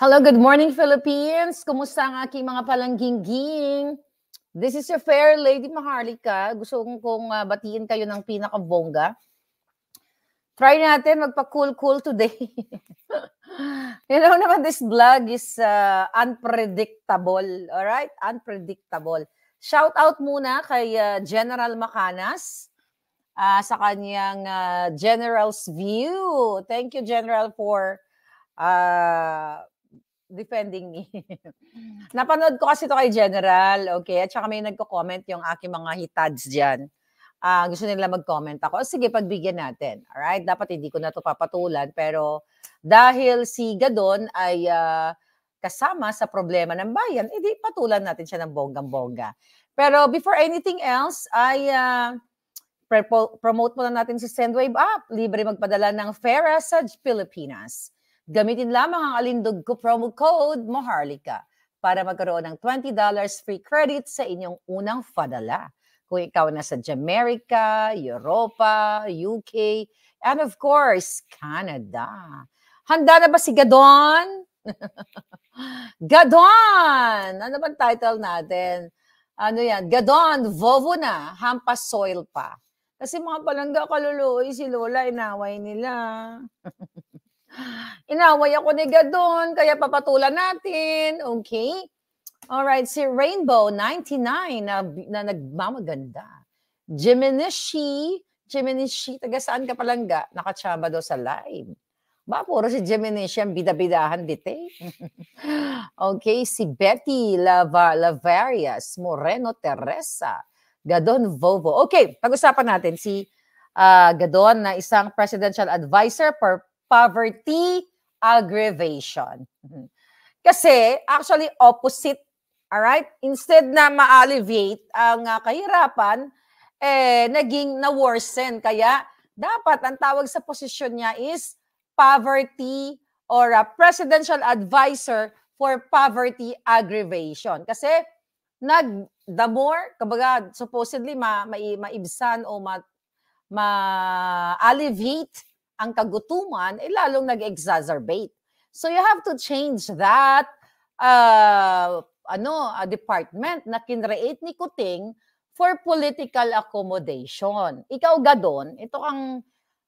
Hello, good morning Philippines. Kumusta ang aking mga palangging-ging? This is your fair lady Maharlika. Gusto kong, kong uh, batiin kayo ng pinakabongga. Try natin magpa-cool-cool today. you know naman this vlog is uh, unpredictable, all right? Unpredictable. Shout out muna kay uh, General Macanas uh, sa kanyang uh, General's View. Thank you General for uh, defending me. Mm. Napanood ko kasi to kay General, okay? At saka may nagko-comment yung aking mga hitads diyan. Uh, ah, gusto nila mag-comment ako. Sige, pagbigyan natin. All right, dapat hindi ko na to papatulan pero dahil si Gadon ay uh, kasama sa problema ng bayan, hindi patulan natin siya ng bonggang-bongga. Pero before anything else, ay uh, promote muna natin si Sendwave Up. Libre magpadala ng Fera sa Pilipinas. Gamitin lamang ang alindog ko promo code MOHARLIKA para magkaroon ng $20 free credit sa inyong unang fadala. Kung ikaw na sa Jamaica, Europa, UK, and of course, Canada. Handa na ba si Gadon? Gadon! Ano bang title natin? Ano yan? Gadon, Vovo na, hampas soil pa. Kasi mga palangga kaluluoy, si Lola, inaway nila. Inaway ako ni Gadon, kaya papatulan natin. Okay? All right, si Rainbow, 99, na, na nagmamaganda. Geminishi, Geminishi, taga saan ka palangga? Nakachamba daw sa live. Ba, puro si Geminishi ang bidabidahan dite. Eh. okay, si Betty Lava, Lavarias, Moreno Teresa, Gadon Vovo. Okay, pag-usapan natin si uh, Gadon na isang presidential advisor per poverty aggravation. Mm-hmm. Kasi actually opposite, all right? Instead na ma-alleviate ang uh, kahirapan, eh naging na-worsen kaya dapat ang tawag sa posisyon niya is poverty or a presidential advisor for poverty aggravation. Kasi nag the more kumbaga supposedly ma, maibsan o ma ma-alleviate ang kagutuman, eh, lalong nag-exacerbate. So you have to change that uh, ano, uh, department na kinreate ni Kuting for political accommodation. Ikaw ga doon, ito kang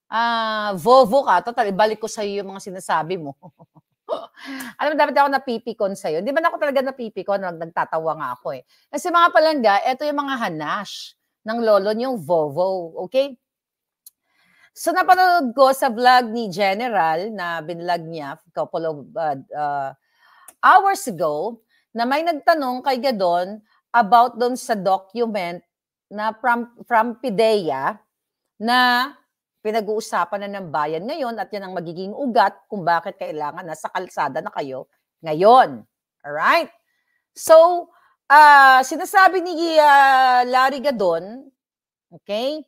uh, ah, vovo ka, total, ibalik ko iyo yung mga sinasabi mo. Alam mo, dapat ako napipikon sa'yo. Hindi ba na ako talaga napipikon? Nag nagtatawa nga ako eh. Kasi mga palangga, ito yung mga hanash ng lolo niyong vovo. Okay? So napanood ko sa vlog ni General na binlog niya couple of uh, uh, hours ago na may nagtanong kay Gadon about doon sa document na from, from PIDEA na pinag-uusapan na ng bayan ngayon at yan ang magiging ugat kung bakit kailangan nasa kalsada na kayo ngayon. Alright? So, uh, sinasabi ni uh, Larry Gadon, okay,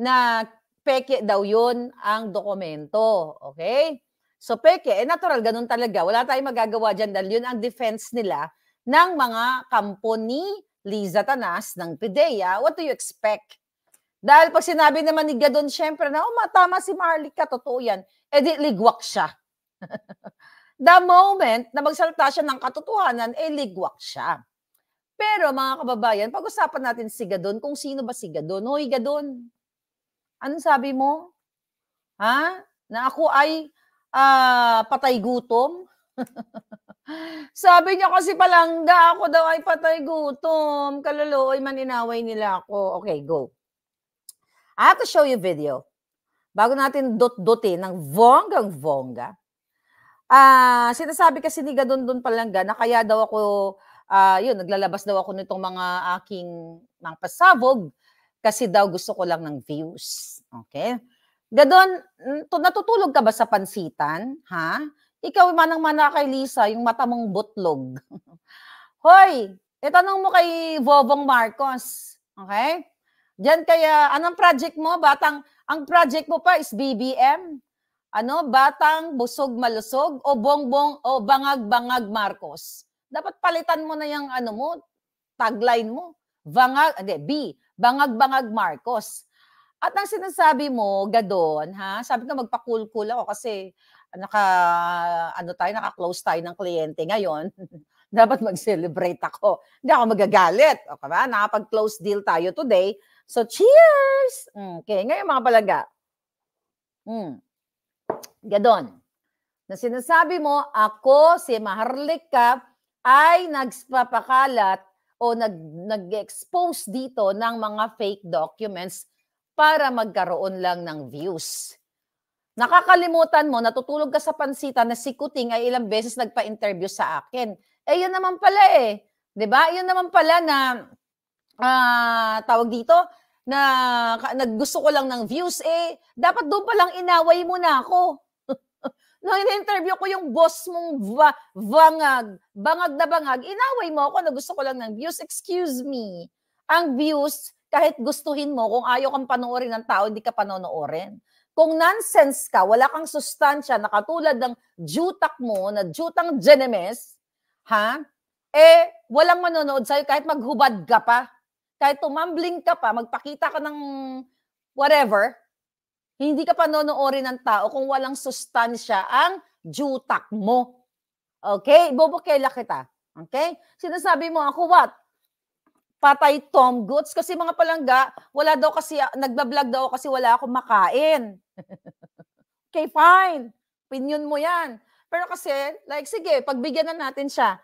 na peke daw yun ang dokumento. Okay? So peke, eh natural, ganun talaga. Wala tayong magagawa dyan dahil yun ang defense nila ng mga kampo ni Liza Tanas ng PIDEA. What do you expect? Dahil pag sinabi naman ni Gadon, syempre na, oh, matama si Marlica, totoo yan. Eh di, ligwak siya. The moment na magsalta siya ng katotohanan, eh ligwak siya. Pero mga kababayan, pag-usapan natin si Gadon, kung sino ba si Gadon. Hoy, Gadon, Anong sabi mo? Ha? Na ako ay uh, patay gutom? sabi niya kasi palangga, ako daw ay patay gutom. Kaluluoy man inaway nila ako. Okay, go. I have to show you video. Bago natin dot-dote ng vonggang-vongga. Ah, uh, sinasabi kasi ni Gadon doon palangga na kaya daw ako uh, yun, naglalabas daw ako nitong mga aking mga pasabog kasi daw gusto ko lang ng views. Okay? Gadon, natutulog ka ba sa pansitan? Ha? Ikaw, manang-mana kay Lisa, yung mata mong butlog. Hoy, itanong mo kay Vovong Marcos. Okay? Diyan kaya, anong project mo? Batang, ang project mo pa is BBM. Ano? Batang, busog, malusog, o bongbong, o bangag-bangag Marcos. Dapat palitan mo na yung ano mo, tagline mo. Bangag, hindi, B, Bangag-bangag Marcos. At ang sinasabi mo, Gadon, ha? Sabi ko magpa-cool-cool ako kasi naka ano tayo, naka-close tayo ng kliyente ngayon. Dapat mag-celebrate ako. Hindi ako magagalit. Okay ba? Nakapag-close deal tayo today. So, cheers! Mm, okay, ngayon mga palaga. Hmm. Gadon. Na sinasabi mo, ako si Maharlika ay nagpapakalat o nag, nag-expose dito ng mga fake documents para magkaroon lang ng views. Nakakalimutan mo, natutulog ka sa pansita na si Kuting ay ilang beses nagpa-interview sa akin. Eh, yun naman pala eh. ba diba? Yun naman pala na uh, tawag dito, na naggusto ko lang ng views, eh, dapat doon palang inaway mo na ako. No, in-interview ko yung boss mong va- bangag, bangag na bangag, inaway mo ako na gusto ko lang ng views. Excuse me. Ang views, kahit gustuhin mo, kung ayaw kang panoorin ng tao, hindi ka panonoorin. Kung nonsense ka, wala kang sustansya na katulad ng jutak mo, na jutang genemes, ha? Eh, walang manonood sa'yo kahit maghubad ka pa. Kahit tumambling ka pa, magpakita ka ng whatever, hindi ka panonoodin ng tao kung walang sustansya ang jutak mo. Okay? Bobokela kita. Okay? Sinasabi mo ako what? Patay Tom Goods kasi mga palangga, wala daw kasi, nagbablog daw kasi wala akong makain. okay, fine. Opinion mo yan. Pero kasi, like, sige, pagbigyan na natin siya.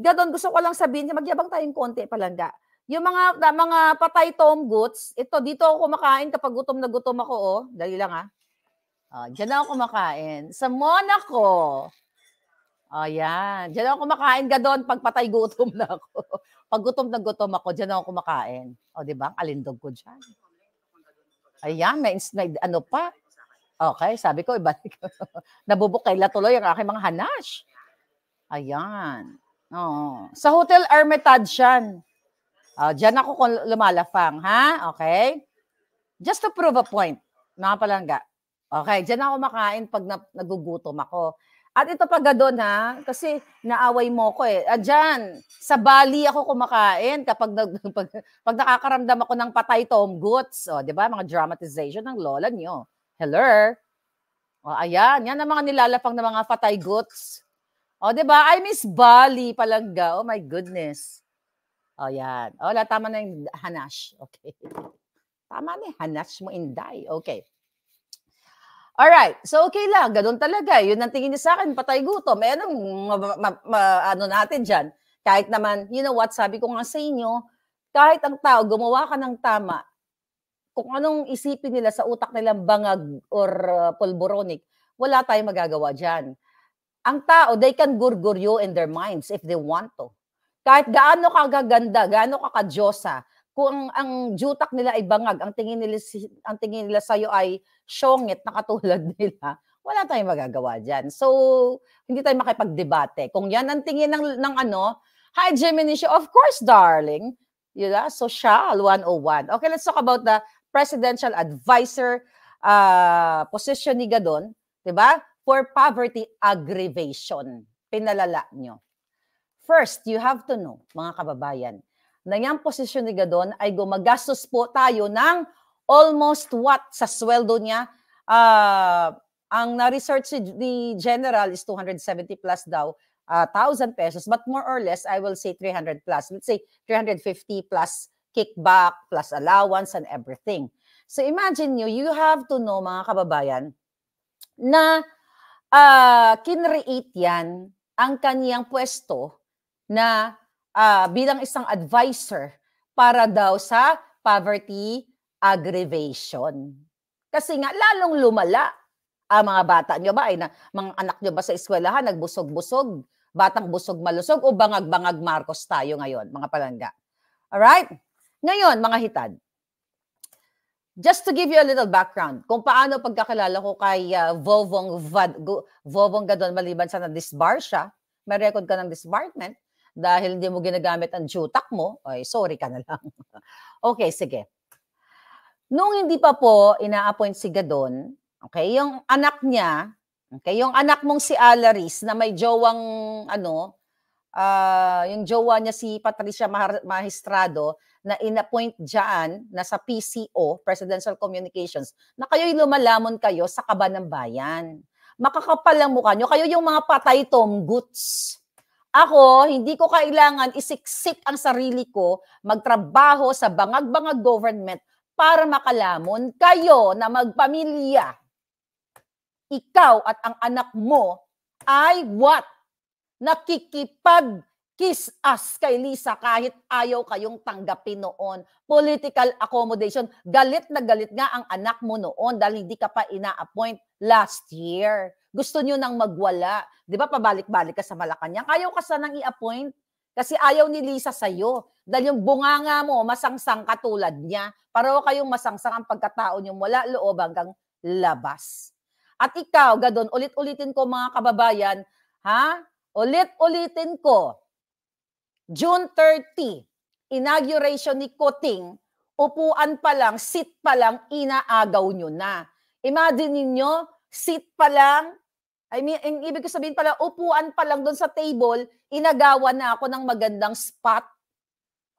Gadon, gusto ko lang sabihin, magyabang tayong konti palangga. Yung mga mga patay tom goods, ito dito ako kumakain kapag gutom na gutom ako, oh. Dali lang ah. Oh, diyan ako kumakain. Sa Monaco. Oh, yan. Diyan ako kumakain ga doon pag patay gutom na ako. pag gutom na gutom ako, diyan ako kumakain. Oh, di ba? Alindog ko diyan. Ayan, may, may ano pa. Okay, sabi ko, ibalik ko. Nabubukela tuloy ang aking mga hanash. Ayan. Oh. Sa Hotel Hermitage yan. Uh, ah, diyan ako kung lumalafang, ha? Okay? Just to prove a point, mga palangga. Okay, diyan ako makain pag na, nagugutom ako. At ito pag doon ha, kasi naaway mo ko eh. Ah, dyan, sa Bali ako kumakain kapag nag, pag, pag nakakaramdam ako ng patay Tom Goods. O, oh, di ba? Mga dramatization ng lola niyo. Hello? O, ayan. Yan ang mga nilalapang ng mga patay goods. O, oh, di ba? I miss Bali palangga. Oh my goodness. O oh, yan. O, tama na yung hanash. Okay. Tama na yung hanash mo in die. Okay. Alright, so okay lang, ganun talaga. Eh. Yun ang tingin niya sa akin, patay gutom. Eh, anong ma, ma, ma, ano natin dyan? Kahit naman, you know what, sabi ko nga sa inyo, kahit ang tao, gumawa ka ng tama, kung anong isipin nila sa utak nilang bangag or uh, polboronic, wala tayong magagawa dyan. Ang tao, they can gurgur you in their minds if they want to. Kahit gaano ka gaganda, gaano ka kadyosa, kung ang, ang jutak nila ay bangag, ang tingin nila ang tingin nila sa iyo ay syongit na katulad nila, wala tayong magagawa diyan. So, hindi tayo makipagdebate. Kung 'yan ang tingin ng ng ano, hi Gemini, of course darling. You know, social 101. Okay, let's talk about the presidential advisor uh, ah, position ni Gadon, 'di ba? For poverty aggravation. Pinalala nyo. First, you have to know, mga kababayan, na yung posisyon ni Gadon ay gumagastos po tayo ng almost what sa sweldo niya. Uh, ang na-research ni General is 270 plus daw, uh, ah, 1,000 pesos. But more or less, I will say 300 plus. Let's say 350 plus kickback, plus allowance and everything. So imagine you, you have to know mga kababayan, na uh, kinreate yan ang kaniyang pwesto na uh, bilang isang advisor para daw sa poverty aggravation. Kasi nga, lalong lumala ang mga bata nyo ba, ay na, mga anak nyo ba sa eskwelahan, nagbusog-busog, batang busog malusog, o bangag-bangag Marcos tayo ngayon, mga palangga. Alright? Ngayon, mga hitad, just to give you a little background, kung paano pagkakilala ko kay uh, Vovong, Vad, Vovong Gadon, maliban sa na-disbar siya, may record ka ng disbarment, dahil hindi mo ginagamit ang jutak mo, ay sorry ka na lang. okay, sige. Nung hindi pa po ina-appoint si Gadon, okay, yung anak niya, okay, yung anak mong si Alaris na may jowang ano, uh, yung jowa niya si Patricia Mahistrado na inappoint diyan na sa PCO, Presidential Communications, na kayo'y lumalamon kayo sa kaba ng bayan. Makakapal ang mukha nyo. Kayo yung mga patay goods. Ako, hindi ko kailangan isiksik ang sarili ko, magtrabaho sa bangag-bangag government para makalamon kayo na magpamilya. Ikaw at ang anak mo ay what? Nakikipag Kiss us kay Lisa kahit ayaw kayong tanggapin noon. Political accommodation. Galit na galit nga ang anak mo noon dahil hindi ka pa ina-appoint last year. Gusto nyo nang magwala. Di ba pabalik-balik ka sa Malacanang? Ayaw ka sanang i-appoint kasi ayaw ni Lisa sa'yo. Dahil yung bunganga mo, masangsang katulad niya. Pareho kayong masangsang ang pagkatao niyo wala loob hanggang labas. At ikaw, gadon, ulit-ulitin ko mga kababayan, ha? Ulit-ulitin ko, June 30, inauguration ni Kuting, upuan pa lang, seat pa lang, inaagaw nyo na. Imagine ninyo, seat pa lang, I mean, ibig ko sabihin pala, upuan pa lang doon sa table, inagawa na ako ng magandang spot.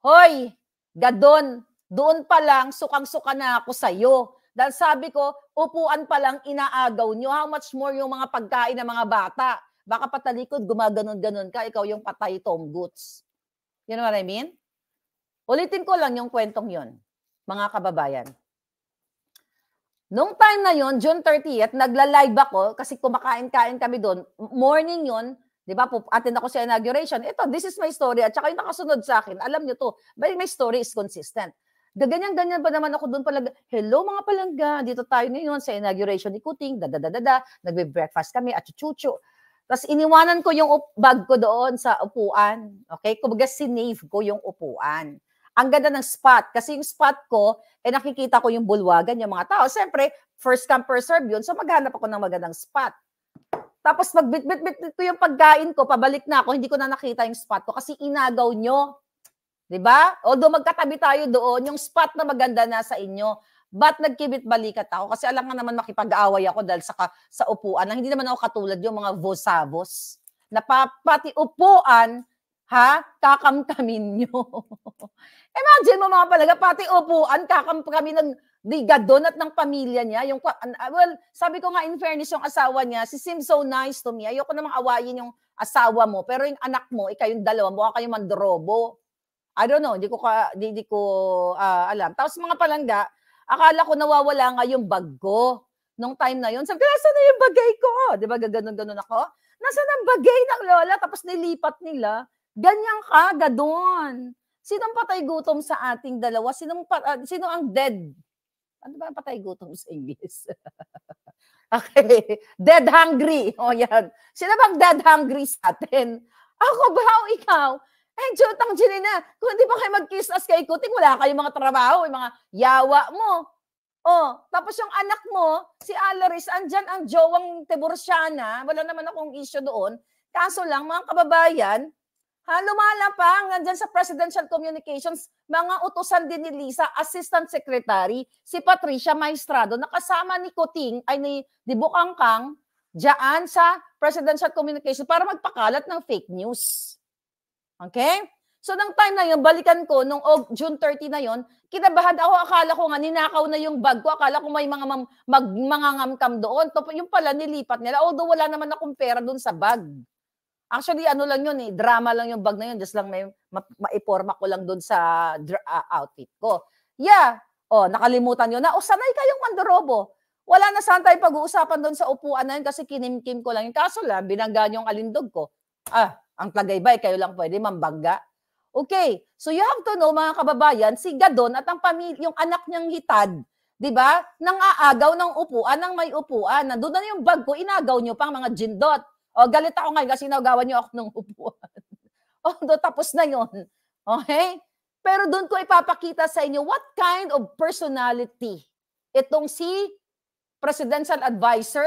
Hoy, gadon, doon pa lang, sukang-suka na ako sa'yo. Dahil sabi ko, upuan pa lang, inaagaw nyo. How much more yung mga pagkain ng mga bata? Baka patalikod, gumaganon-ganon ka, ikaw yung patay Tom Goods. You know what I mean? Ulitin ko lang yung kwentong yon, mga kababayan. Nung time na yon, June 30, at nagla-live ako kasi kumakain-kain kami doon. Morning yon, 'di ba? Attend ako sa inauguration. Ito, this is my story at saka yung nakasunod sa akin. Alam niyo to, but my story is consistent. Gaganyan-ganyan pa naman ako doon palag, hello mga palangga, dito tayo ngayon sa inauguration ni Kuting, da da da da, da. nagbe-breakfast kami at chuchu. Tapos iniwanan ko yung bag ko doon sa upuan. Okay? Kumbaga sinave ko yung upuan. Ang ganda ng spot. Kasi yung spot ko, eh nakikita ko yung bulwagan yung mga tao. Siyempre, first come, first serve yun. So maghanap ako ng magandang spot. Tapos magbitbit-bit ko yung pagkain ko, pabalik na ako, hindi ko na nakita yung spot ko kasi inagaw nyo. 'Di ba? Although magkatabi tayo doon, yung spot na maganda na sa inyo, But nagkibit balikat ako? Kasi alam nga naman makipag-away ako dahil sa, sa upuan. na Hindi naman ako katulad yung mga vosavos na pati upuan, ha, kakamkamin nyo. Imagine mo mga palaga, pati upuan, kakamkamin ng digadon at ng pamilya niya. Yung, ah, well, sabi ko nga in fairness yung asawa niya, si seems so nice to me. Ayoko namang awayin yung asawa mo, pero yung anak mo, ikayong dalawa, mukha kayong mandrobo. I don't know, hindi ko, ka, di, di ko uh, alam. Tapos mga palangga, Akala ko nawawala nga yung bag ko nung time na yun. Sabi ko, na yung bagay ko? Di ba, gaganon-ganon ako? Nasaan ang bagay ng lola? Tapos nilipat nila. Ganyan ka, gadon. Sinong patay gutom sa ating dalawa? Sinong, uh, sino ang dead? Ano ba ang patay gutom sa English? okay. Dead hungry. O oh, yan. Sino bang dead hungry sa atin? Ako ba o ikaw? Eh, Jotang Jelena, kung hindi pa kayo mag-kiss as kay Kuting, wala kayong mga trabaho, yung mga yawa mo. Oh, tapos yung anak mo, si Alaris, andyan ang jowang Tiburciana, wala naman akong issue doon. Kaso lang, mga kababayan, ha, lumalapang andyan sa Presidential Communications, mga utusan din ni Lisa, Assistant Secretary, si Patricia Maestrado, nakasama ni Kuting, ay ni Dibukangkang, dyan sa Presidential Communications para magpakalat ng fake news. Okay? So, nang time na yun, balikan ko, nung June 30 na yon kinabahan ako, akala ko nga, ninakaw na yung bag ko, akala ko may mga mag, mga ngamkam doon. To, yung pala, nilipat nila, although wala naman akong pera doon sa bag. Actually, ano lang yun eh, drama lang yung bag na yun, just lang may ma- maiporma ko lang doon sa uh, outfit ko. Yeah, oh, nakalimutan yun na, o oh, sanay kayong mandorobo. Oh. Wala na saan tayo pag-uusapan doon sa upuan na yun kasi kinimkim ko lang. Yung kaso lang, binanggaan yung alindog ko. Ah, ang Tagaybay, kayo lang pwede mambangga. Okay, so you have to know mga kababayan, si Gadon at ang pamilya, yung anak niyang hitad, 'di ba? Nang aagaw ng upuan, nang may upuan. nandun na yung bag ko, inagaw niyo pang mga jindot. O galit ako ngayon kasi nagawan niyo ako ng upuan. o tapos na 'yon. Okay? Pero doon ko ipapakita sa inyo what kind of personality itong si presidential advisor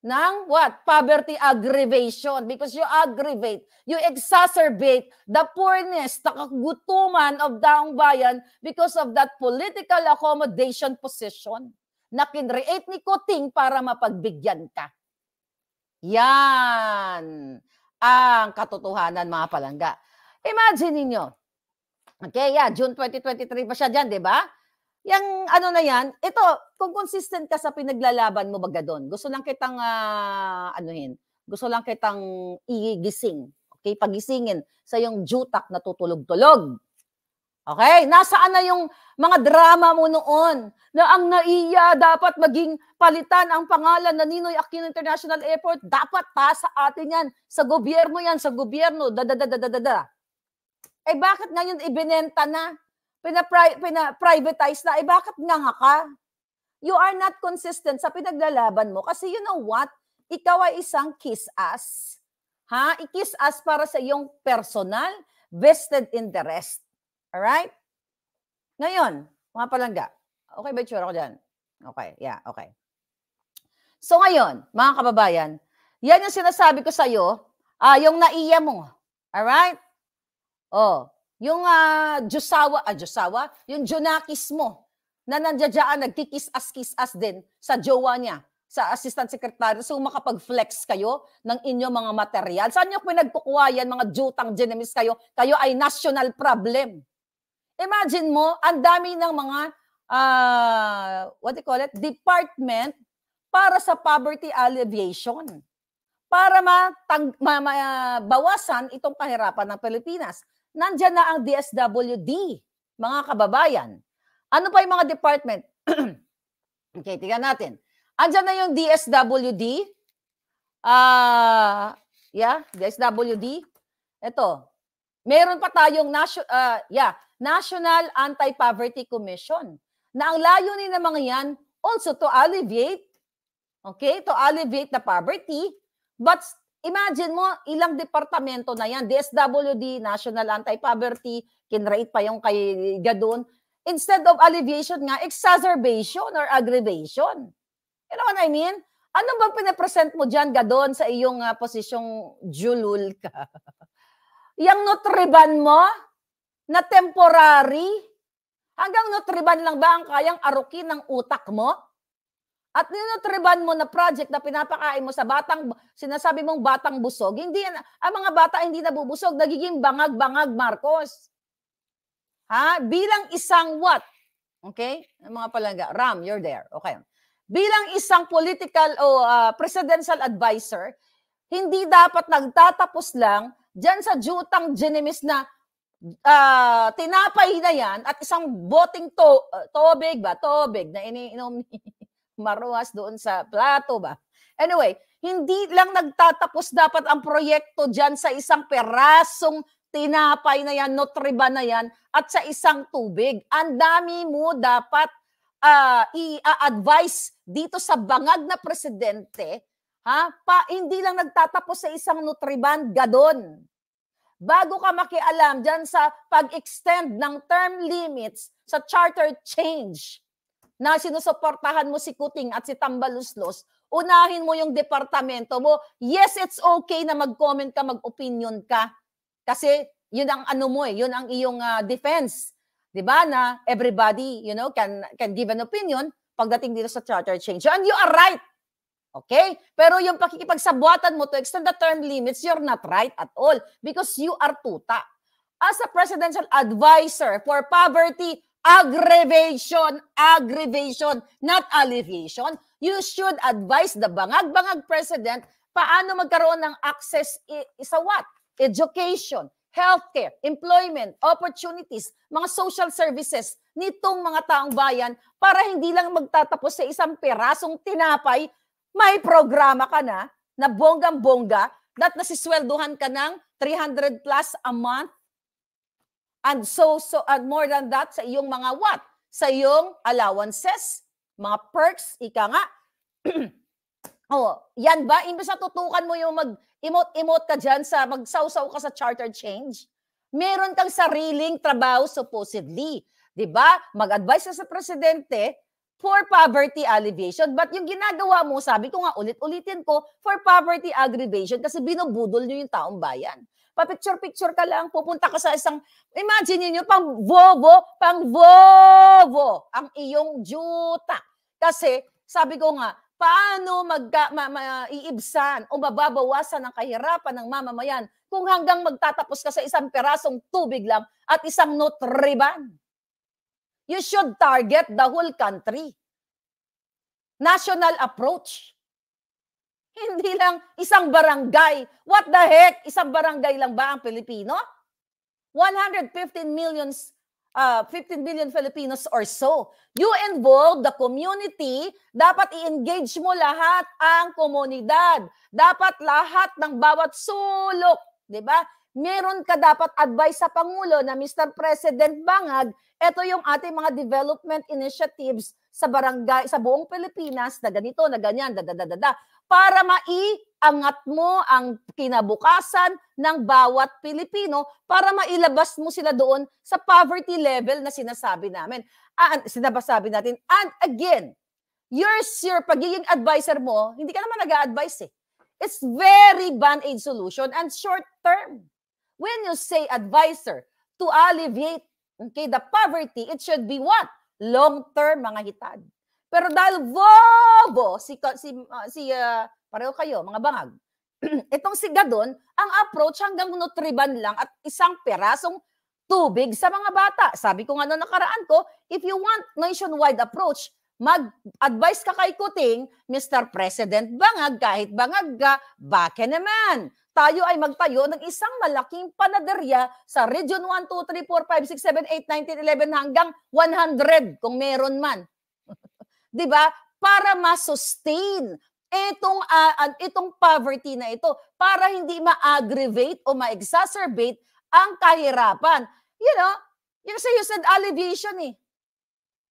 ng what? Poverty aggravation because you aggravate, you exacerbate the poorness, the kagutuman of daong bayan because of that political accommodation position na kinreate ni Kuting para mapagbigyan ka. Yan ang katotohanan mga palangga. Imagine ninyo, okay, yeah, June 2023 pa siya dyan, di ba? Yang ano na yan, ito, kung consistent ka sa pinaglalaban mo baga doon, gusto lang kitang, uh, anuhin, gusto lang kitang igising. Okay, pagisingin sa yung jutak na tutulog-tulog. Okay? Nasaan na yung mga drama mo noon na ang naiya dapat maging palitan ang pangalan na Ninoy Aquino International Airport? Dapat pa sa atin yan. Sa gobyerno yan, sa gobyerno. Dadadadadadada. Eh bakit ngayon ibinenta na? pinapri- pinaprivatize na, eh bakit nga nga ka? You are not consistent sa pinaglalaban mo kasi you know what? Ikaw ay isang kiss-ass. Ha? I-kiss ass para sa iyong personal vested interest. Alright? Ngayon, mga palangga. Okay ba itsura ko dyan? Okay, yeah, okay. So ngayon, mga kababayan, yan yung sinasabi ko sa iyo, uh, ah, yung naiya mo. Alright? Oh, yung uh, Josawa, ah, Josawa, ah, yung Jonakis mo, na nandiyadyaan, nagkikis as kiss as din sa jowa niya, sa assistant secretary. So makapag-flex kayo ng inyong mga material. Saan niyo pinagkukuha yan, mga jutang genemis kayo? Kayo ay national problem. Imagine mo, ang dami ng mga, uh, what do you call it, department para sa poverty alleviation para matang, ma, ma, bawasan itong kahirapan ng Pilipinas nandyan na ang DSWD, mga kababayan. Ano pa yung mga department? okay, tingnan natin. Andyan na yung DSWD. Ah, uh, yeah, DSWD. Ito. Meron pa tayong nation, uh, ah, yeah, National Anti-Poverty Commission na ang layunin ng mga yan also to alleviate okay, to alleviate the poverty but Imagine mo, ilang departamento na yan, DSWD, National Anti-Poverty, kinrait pa yung kay Gadon. Instead of alleviation nga, exacerbation or aggravation. You know what I mean? Ano bang pinapresent mo dyan, Gadon, sa iyong uh, posisyong julul ka? Yang nutriban mo na temporary, hanggang nutriban lang ba ang kayang arukin ng utak mo? At ninotriban mo na project na pinapakain mo sa batang, sinasabi mong batang busog, hindi, ang mga bata hindi nabubusog, nagiging bangag-bangag, Marcos. Ha? Bilang isang what? Okay? Mga palangga. Ram, you're there. Okay. Bilang isang political o uh, presidential advisor, hindi dapat nagtatapos lang dyan sa jutang genimis na uh, tinapay na yan at isang boting to, uh, tobig ba? Tobig na iniinom ni maruwas doon sa plato ba? Anyway, hindi lang nagtatapos dapat ang proyekto dyan sa isang perasong tinapay na yan, nutriba na yan, at sa isang tubig. Ang dami mo dapat uh, ah, i-advise dito sa bangag na presidente, ha? Pa, hindi lang nagtatapos sa isang nutriban, gadon. Bago ka makialam dyan sa pag-extend ng term limits sa charter change, na sinusuportahan mo si Kuting at si Tambaluslos, unahin mo yung departamento mo. Yes, it's okay na mag-comment ka, mag-opinion ka. Kasi yun ang ano mo eh, yun ang iyong uh, defense. 'Di ba na everybody, you know, can can give an opinion pagdating dito sa charter change. And you are right. Okay? Pero yung pakikipagsabwatan mo to extend the term limits, you're not right at all because you are tuta. As a presidential advisor for poverty, aggravation, aggravation, not alleviation, you should advise the bangag-bangag president paano magkaroon ng access sa what? Education, healthcare, employment, opportunities, mga social services nitong mga taong bayan para hindi lang magtatapos sa isang perasong tinapay, may programa ka na na bonggang-bongga that nasisweldohan ka ng 300 plus a month And so, so, and more than that, sa iyong mga what? Sa iyong allowances, mga perks, ika nga. oh, yan ba? Imbes na tutukan mo yung mag-emote-emote ka diyan sa magsawsaw ka sa charter change, meron kang sariling trabaho supposedly. 'Di ba? Mag-advise ka sa presidente for poverty alleviation. But yung ginagawa mo, sabi ko nga, ulit-ulitin ko, for poverty aggravation kasi binubudol nyo yung taong bayan papicture-picture ka lang, pupunta ka sa isang, imagine niyo pang bobo, pang bobo ang iyong juta. Kasi, sabi ko nga, paano magka, ma, ma, iibsan o mababawasan ang kahirapan ng mamamayan kung hanggang magtatapos ka sa isang perasong tubig lang at isang nutriban? You should target the whole country. National approach. Hindi lang isang barangay. What the heck? Isang barangay lang ba ang Pilipino? 115 millions uh, 15 million ah, Filipinos or so. You involve the community, dapat i-engage mo lahat ang komunidad. Dapat lahat ng bawat sulok, 'di ba? Meron ka dapat advice sa pangulo na Mr. President Bangag, ito yung ating mga development initiatives sa barangay sa buong Pilipinas na ganito, na ganyan, da da da da para maiangat mo ang kinabukasan ng bawat Pilipino para mailabas mo sila doon sa poverty level na sinasabi namin. Ah, and, sinabasabi natin. And again, your your pagiging advisor mo, hindi ka naman nag-a-advise eh. It's very band-aid solution and short term. When you say advisor to alleviate okay, the poverty, it should be what? Long-term, mga hitad. Pero dahil bobo, si, si, uh, si uh, pareho kayo, mga bangag, itong si Gadon, ang approach hanggang nutriban lang at isang perasong tubig sa mga bata. Sabi ko nga noong nakaraan ko, if you want nationwide approach, mag-advise ka kay Kuting, Mr. President Bangag, kahit bangag ka, baka naman. Tayo ay magtayo ng isang malaking panaderya sa Region 1, 2, 3, 4, 5, 6, 7, 8, 9, 10, 11 hanggang 100 kung meron man. 'di ba? Para ma-sustain itong uh, itong poverty na ito para hindi ma-aggravate o ma-exacerbate ang kahirapan. You know, you say you said alleviation eh.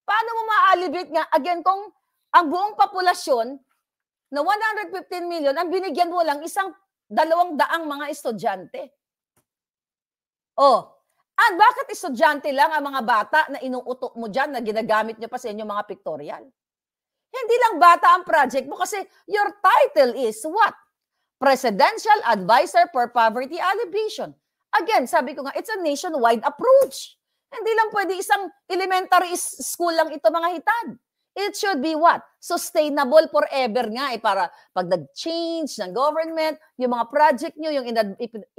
Paano mo ma-alleviate nga again kung ang buong populasyon na 115 million ang binigyan mo lang isang dalawang daang mga estudyante. Oh, at bakit estudyante lang ang mga bata na inuuto mo dyan na ginagamit nyo pa sa inyong mga pictorial? Hindi lang bata ang project mo kasi your title is what? Presidential Advisor for Poverty Alleviation. Again, sabi ko nga, it's a nationwide approach. Hindi lang pwede isang elementary school lang ito mga hitad. It should be what? Sustainable forever nga eh para pag nag-change ng government, yung mga project nyo, yung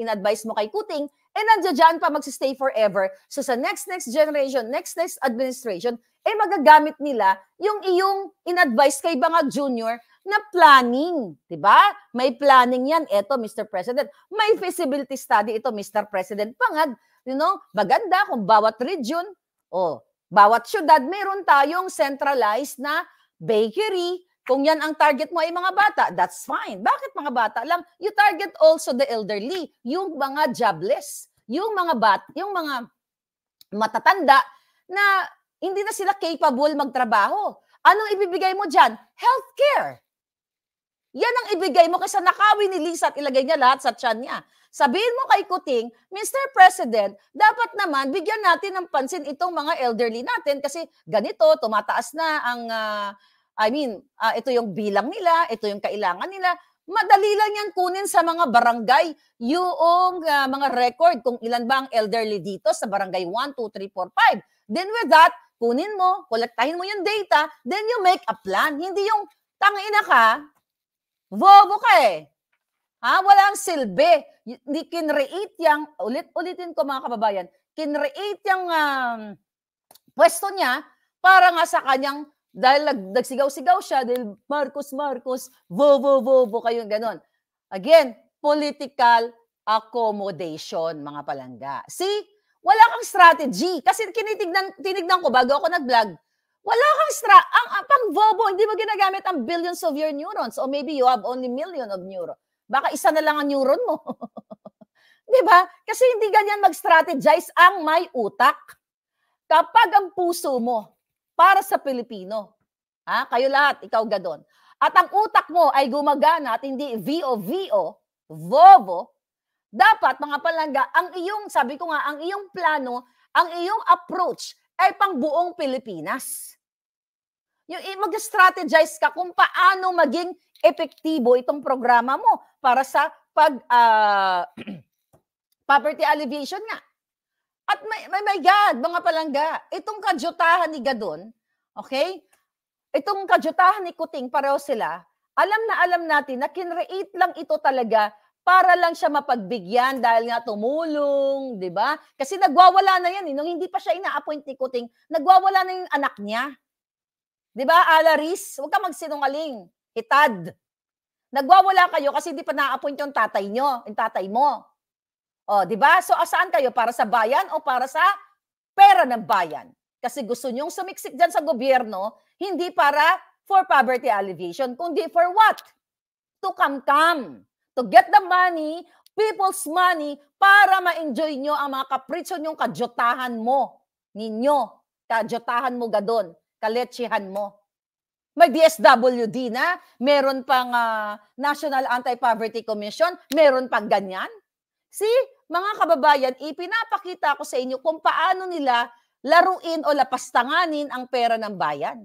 in-advise mo kay Kuting, eh nandiyan pa magsistay forever. So sa next next generation, next next administration, eh magagamit nila yung iyong in-advise kay Bangag Junior na planning, 'di ba? May planning 'yan, eto Mr. President. May feasibility study ito Mr. President. Bangag, you know, maganda kung bawat region, oh, bawat syudad meron tayong centralized na bakery, kung yan ang target mo ay mga bata, that's fine. Bakit mga bata lang? You target also the elderly, yung mga jobless, yung mga bat, yung mga matatanda na hindi na sila capable magtrabaho. Anong ibibigay mo dyan? Healthcare. Yan ang ibigay mo kaysa nakawin ni Lisa at ilagay niya lahat sa tiyan niya. Sabihin mo kay Kuting, Mr. President, dapat naman bigyan natin ng pansin itong mga elderly natin kasi ganito, tumataas na ang uh, I mean, uh, ito yung bilang nila, ito yung kailangan nila. Madali lang yan kunin sa mga barangay, yung uh, mga record kung ilan ba ang elderly dito sa barangay 1, 2, 3, 4, 5. Then with that, kunin mo, kolektahin mo yung data, then you make a plan. Hindi yung tangina ka, bobo ka eh. Ha? Wala ang silbi. Hindi kinreate yung, ulit-ulitin ko mga kababayan, kinreate yung um, pwesto niya para nga sa kanyang dahil nagsigaw-sigaw siya, dahil Marcos, Marcos, vo, vo, vo, vo, kayong ganun. Again, political accommodation, mga palangga. See? Wala kang strategy. Kasi kinitignan, tinignan ko bago ako nag-vlog, wala kang stra... Ang, ang pang bobo, hindi mo ginagamit ang billions of your neurons. Or maybe you have only million of neuron. Baka isa na lang ang neuron mo. Di ba? Kasi hindi ganyan mag-strategize ang may utak. Kapag ang puso mo para sa Pilipino. Ha? Kayo lahat, ikaw gadon. At ang utak mo ay gumagana at hindi VOVO, VOVO, dapat mga palangga, ang iyong, sabi ko nga, ang iyong plano, ang iyong approach ay pang buong Pilipinas. Yung eh, mag-strategize ka kung paano maging epektibo itong programa mo para sa pag uh, ah, poverty alleviation nga. At may, may, my God, mga palangga, itong kadyutahan ni Gadon, okay? Itong kadyutahan ni Kuting, pareho sila, alam na alam natin na kinreate lang ito talaga para lang siya mapagbigyan dahil nga tumulong, di ba? Kasi nagwawala na yan. Eh. Nung hindi pa siya ina-appoint ni Kuting, nagwawala na yung anak niya. Di ba, Alaris? Huwag ka magsinungaling. Hitad. Nagwawala kayo kasi hindi pa na-appoint yung tatay niyo, yung tatay mo. O, oh, di ba? So, asaan ah, kayo? Para sa bayan o para sa pera ng bayan? Kasi gusto nyong sumiksik diyan sa gobyerno, hindi para for poverty alleviation, kundi for what? To come-come. To get the money, people's money, para ma-enjoy niyo ang mga kapritso nyong kadyotahan mo. Ninyo. Kadyotahan mo gadon. Kaletsihan mo. May DSWD na, meron pang uh, National Anti-Poverty Commission, meron pang ganyan. See, mga kababayan, ipinapakita ko sa inyo kung paano nila laruin o lapastanganin ang pera ng bayan.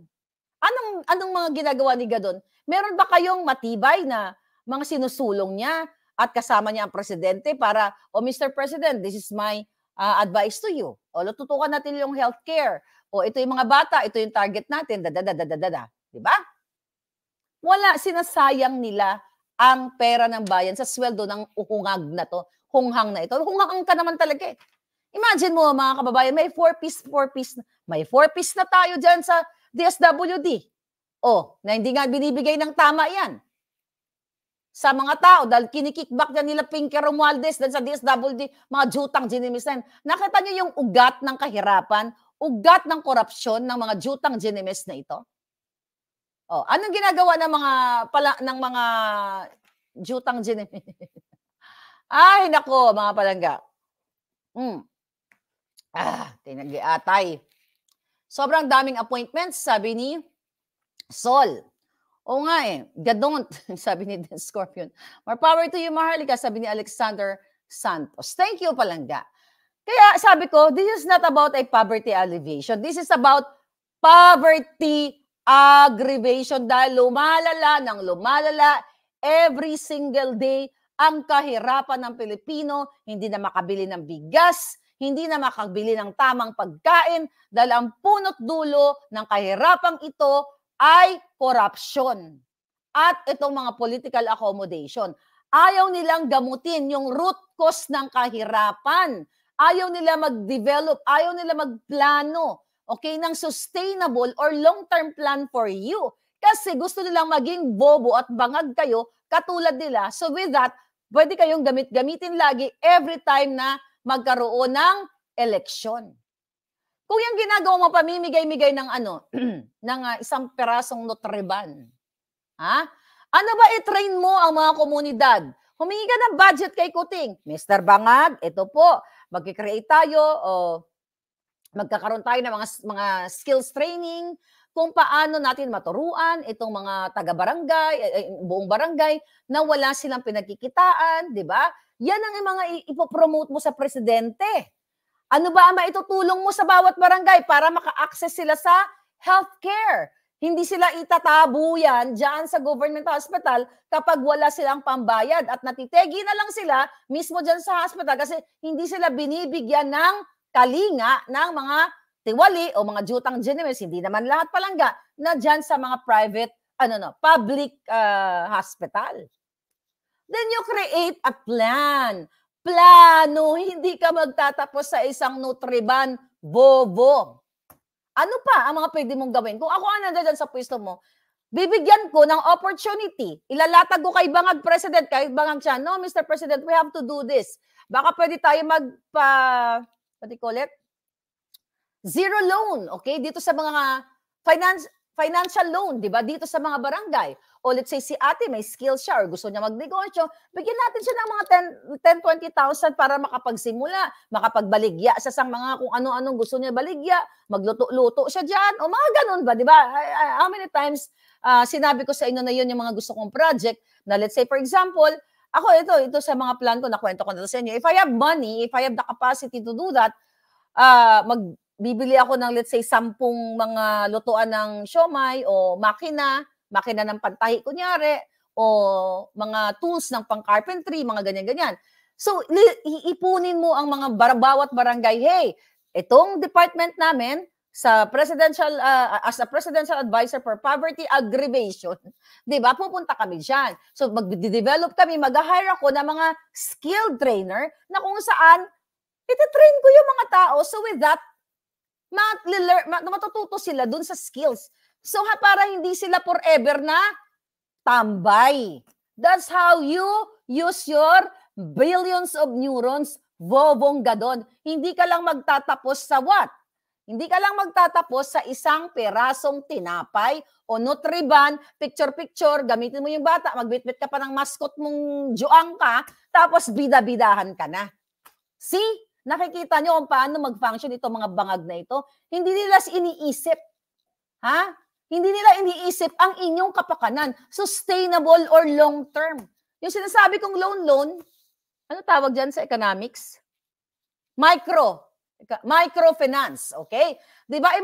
Anong, anong mga ginagawa ni Gadon? Meron ba kayong matibay na mga sinusulong niya at kasama niya ang presidente para, oh Mr. President, this is my uh, advice to you. O lututukan natin yung healthcare. O ito yung mga bata, ito yung target natin, Da, da, da, da, da, dadadadadadada. Diba? Wala, sinasayang nila ang pera ng bayan sa sweldo ng uhungag na to hunghang na ito. Hunghang ka naman talaga eh. Imagine mo mga kababayan, may four-piece, four-piece, may four-piece na tayo dyan sa DSWD. Oh, na hindi nga binibigay ng tama yan sa mga tao dahil kinikickback na nila Pinky Romualdez dahil sa DSWD, mga jutang ginimisnan. Nakita niyo yung ugat ng kahirapan, ugat ng korupsyon ng mga jutang ginimis na ito? Oh, anong ginagawa ng mga pala ng mga jutang ginimis? Ay, nako, mga palangga. Mm. Ah, tinag-iatay. Sobrang daming appointments, sabi ni Sol. O nga eh, gadont, sabi ni Dan Scorpion. More power to you, Maharlika, sabi ni Alexander Santos. Thank you, palangga. Kaya sabi ko, this is not about a poverty alleviation. This is about poverty aggravation dahil lumalala ng lumalala every single day ang kahirapan ng Pilipino, hindi na makabili ng bigas, hindi na makabili ng tamang pagkain dahil ang punot dulo ng kahirapang ito ay corruption at itong mga political accommodation. Ayaw nilang gamutin yung root cause ng kahirapan. Ayaw nila mag-develop, ayaw nila magplano okay, ng sustainable or long-term plan for you. Kasi gusto nilang maging bobo at bangag kayo katulad nila. So with that, pwede kayong gamit gamitin lagi every time na magkaroon ng eleksyon. Kung yung ginagawa mo pamimigay-migay ng ano, ng uh, isang perasong notreban, ha? Ano ba i-train mo ang mga komunidad? Humingi ka ng budget kay Kuting. Mr. Bangag, ito po, magkikreate tayo o magkakaroon tayo ng mga mga skills training, kung paano natin maturuan itong mga taga-barangay, buong barangay, na wala silang pinagkikitaan, di ba? Yan ang mga ipopromote mo sa presidente. Ano ba ang maitutulong mo sa bawat barangay para maka-access sila sa healthcare? Hindi sila itatabo yan dyan sa government hospital kapag wala silang pambayad at natitegi na lang sila mismo dyan sa hospital kasi hindi sila binibigyan ng kalinga ng mga tiwali o mga jutang generis, hindi naman lahat palangga na dyan sa mga private, ano no, public uh, hospital. Then you create a plan. Plano, hindi ka magtatapos sa isang nutriban, bobo. Ano pa ang mga pwede mong gawin? Kung ako ang nandyan sa pwesto mo, bibigyan ko ng opportunity. Ilalatag ko kay Bangag President, kay Bangag siya, no, Mr. President, we have to do this. Baka pwede tayo magpa, what do you call it? Zero loan, okay? Dito sa mga finance, financial loan, di ba? Dito sa mga barangay. O let's say si ate may skill siya or gusto niya magnegosyo, bigyan natin siya ng mga 10, 10 20,000 para makapagsimula, makapagbaligya sa sang mga kung ano-anong gusto niya baligya, magluto-luto siya diyan o mga ganun ba, di ba? How many times uh, sinabi ko sa inyo na 'yon yung mga gusto kong project na let's say for example, ako ito, ito sa mga plan ko, nakwento ko na sa inyo. If I have money, if I have the capacity to do that, uh, mag bibili ako ng let's say sampung mga lutuan ng siomay o makina, makina ng pantahi kunyari, o mga tools ng pang-carpentry, mga ganyan-ganyan. So, iipunin mo ang mga bar- bawat barangay, hey, itong department namin, sa presidential uh, as a presidential advisor for poverty aggravation, 'di ba? Pupunta kami diyan. So magde-develop kami, mag-hire ako ng mga skilled trainer na kung saan ite-train ko yung mga tao. So with that matututo sila dun sa skills. So ha, para hindi sila forever na tambay. That's how you use your billions of neurons, bobongga doon. Hindi ka lang magtatapos sa what? Hindi ka lang magtatapos sa isang perasong tinapay o nutriban, picture-picture, gamitin mo yung bata, magbitbit ka pa ng mascot mong juang ka, tapos bida-bidahan ka na. See? Nakikita nyo kung paano mag-function itong mga bangag na ito. Hindi nila iniisip. Ha? Hindi nila iniisip ang inyong kapakanan, sustainable or long term. Yung sinasabi kong loan loan, ano tawag diyan sa economics? Micro microfinance, okay? 'Di ba? Eh,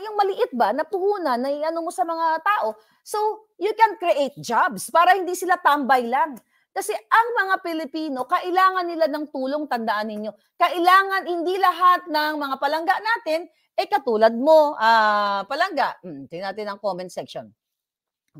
yung maliit ba na puhunan na ano mo sa mga tao. So, you can create jobs para hindi sila tambay lang. Kasi ang mga Pilipino, kailangan nila ng tulong, tandaan ninyo. Kailangan hindi lahat ng mga palangga natin, eh katulad mo, uh, palangga. Hmm, tingnan natin ang comment section.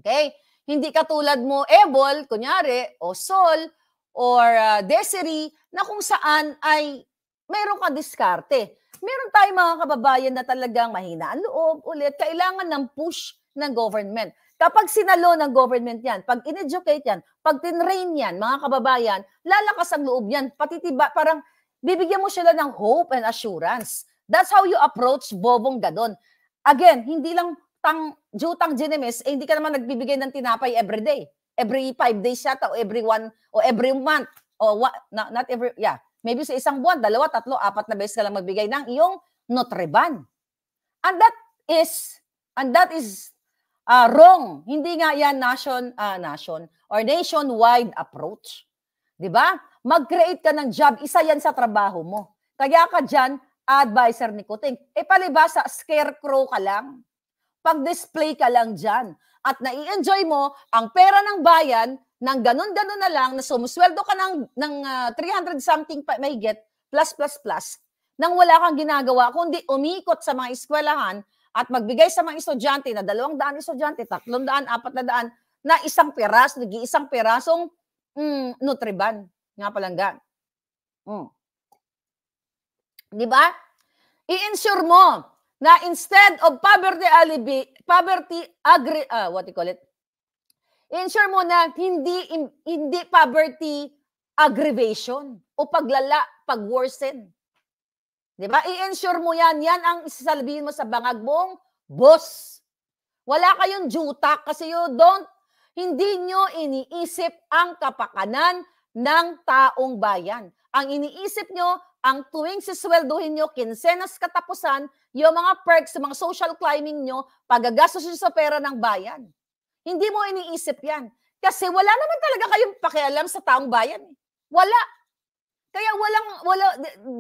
Okay? Hindi katulad mo, Ebol, kunyari, o Sol, or uh, Desiree, na kung saan ay meron ka diskarte. Meron tayong mga kababayan na talagang mahina ang loob, ulit, kailangan ng push ng government. Kapag sinalo ng government yan, pag in-educate yan, pag tinrain yan, mga kababayan, lalakas ang loob yan, patitiba, parang bibigyan mo sila ng hope and assurance. That's how you approach Bobong Gadon. Again, hindi lang tang jutang ginemes, eh, hindi ka naman nagbibigay ng tinapay every day. Every five days yata, o every one, o every month, o what, not, not every, yeah. Maybe sa isang buwan, dalawa, tatlo, apat na beses ka lang magbigay ng iyong notreban. And that is, and that is uh, wrong. Hindi nga yan nation, uh, nation or nationwide approach. Di ba? Mag-create ka ng job, isa yan sa trabaho mo. Kaya ka dyan, advisor ni Kuting. E palibasa, scarecrow ka lang. Pag-display ka lang dyan. At nai-enjoy mo ang pera ng bayan nang ganun-ganun na lang na sumusweldo ka ng, ng uh, ah, 300 something pa, get, plus, plus, plus, nang wala kang ginagawa, kundi umikot sa mga eskwelahan at magbigay sa mga estudyante na dalawang daan estudyante, tatlong daan, apat na daan, na isang peras, nag-iisang perasong mm, Nutriban. Nga palangga. Mm. Di ba? I-insure mo na instead of poverty alibi, poverty agri, uh, what you call it? I-insure mo na hindi, hindi poverty aggravation o paglala, pagworsen. Di ba? I-ensure mo yan. Yan ang isasalbihin mo sa bangag mong boss. Wala kayong jutak kasi you don't, hindi nyo iniisip ang kapakanan ng taong bayan. Ang iniisip nyo, ang tuwing sisweldohin nyo, kinsenas katapusan, yung mga perks, mga social climbing nyo, pagagastos nyo sa pera ng bayan. Hindi mo iniisip yan. Kasi wala naman talaga kayong pakialam sa taong bayan. Wala. Kaya walang, wala,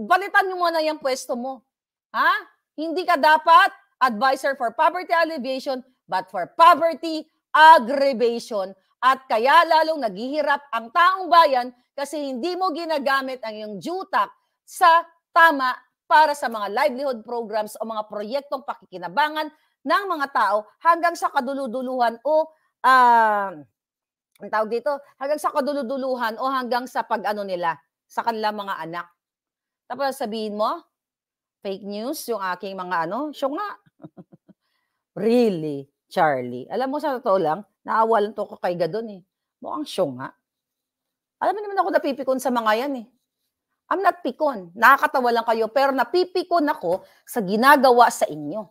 balitan mo muna yung pwesto mo. Ha? Hindi ka dapat advisor for poverty alleviation, but for poverty aggravation. At kaya lalong naghihirap ang taong bayan kasi hindi mo ginagamit ang iyong jutak sa tama para sa mga livelihood programs o mga proyektong pakikinabangan ng mga tao hanggang sa kaduluduluhan o uh, ah, ang tawag dito, hanggang sa kaduluduluhan o hanggang sa pag-ano nila, sa kanila mga anak. Tapos sabihin mo, fake news yung aking mga ano, siya nga. really, Charlie. Alam mo sa totoo lang, naawalan to ko kay Gadon eh. Mukhang siya nga. Alam mo naman ako napipikon sa mga yan eh. I'm not pikon. Nakakatawa lang kayo, pero napipikon ako sa ginagawa sa inyo.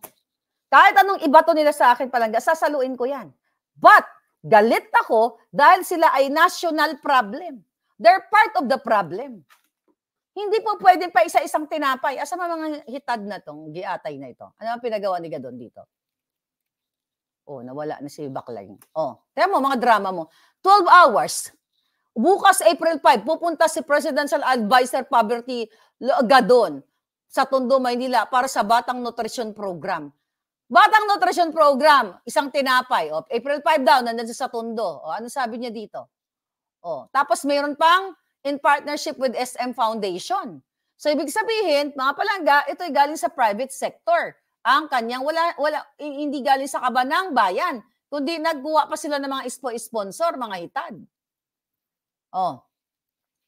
Kahit anong iba to nila sa akin palangga, sasaluin ko yan. But, galit ako dahil sila ay national problem. They're part of the problem. Hindi po pwede pa isa-isang tinapay. Asa mga hitad na tong giatay na ito? Ano ang pinagawa ni Gadon dito? Oh, nawala na si Backline. Oh, tiyan mo, mga drama mo. 12 hours. Bukas, April 5, pupunta si Presidential Advisor Poverty Gadon sa Tondo, Maynila para sa Batang Nutrition Program. Batang Nutrition Program, isang tinapay. Oh, April 5 daw, nandun sa Tondo. Oh, ano sabi niya dito? Oh, tapos mayroon pang in partnership with SM Foundation. So ibig sabihin, mga palangga, ito ay galing sa private sector. Ang kanyang wala wala hindi galing sa kaba ng bayan, kundi nagkuha pa sila ng mga sponsor mga hitad. Oh.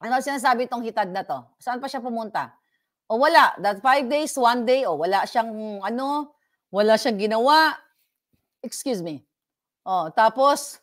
Ano sinasabi tong hitad na to? Saan pa siya pumunta? O oh, wala, that five days, one day, o oh, wala siyang ano, wala siyang ginawa. Excuse me. Oh, tapos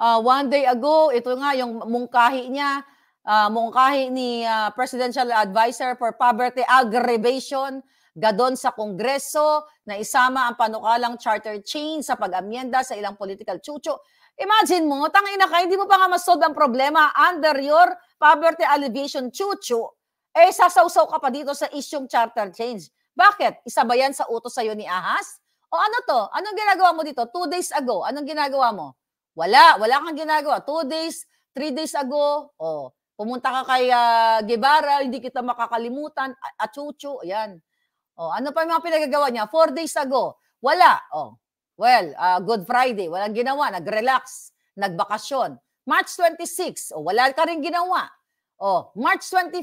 Uh, one day ago, ito nga yung mungkahi niya, uh, mungkahi ni uh, Presidential Advisor for Poverty Aggravation gadon sa Kongreso na isama ang panukalang charter change sa pag-amyenda sa ilang political chucho. Imagine mo, tangin na ka, hindi mo pa nga masolve ang problema under your poverty alleviation chucho, eh sasawsaw ka pa dito sa isyong charter change. Bakit? Isa ba yan sa utos sa'yo ni Ahas? O ano to? Anong ginagawa mo dito? Two days ago, anong ginagawa mo? Wala, wala kang ginagawa. Two days, three days ago, oh, pumunta ka kay uh, Guevara, hindi kita makakalimutan, achuchu, ayan. Oh, ano pa yung mga pinagagawa niya? Four days ago, wala. Oh, well, uh, Good Friday, walang ginawa, nag-relax, nagbakasyon. March 26, oh, wala ka rin ginawa. Oh, March 24,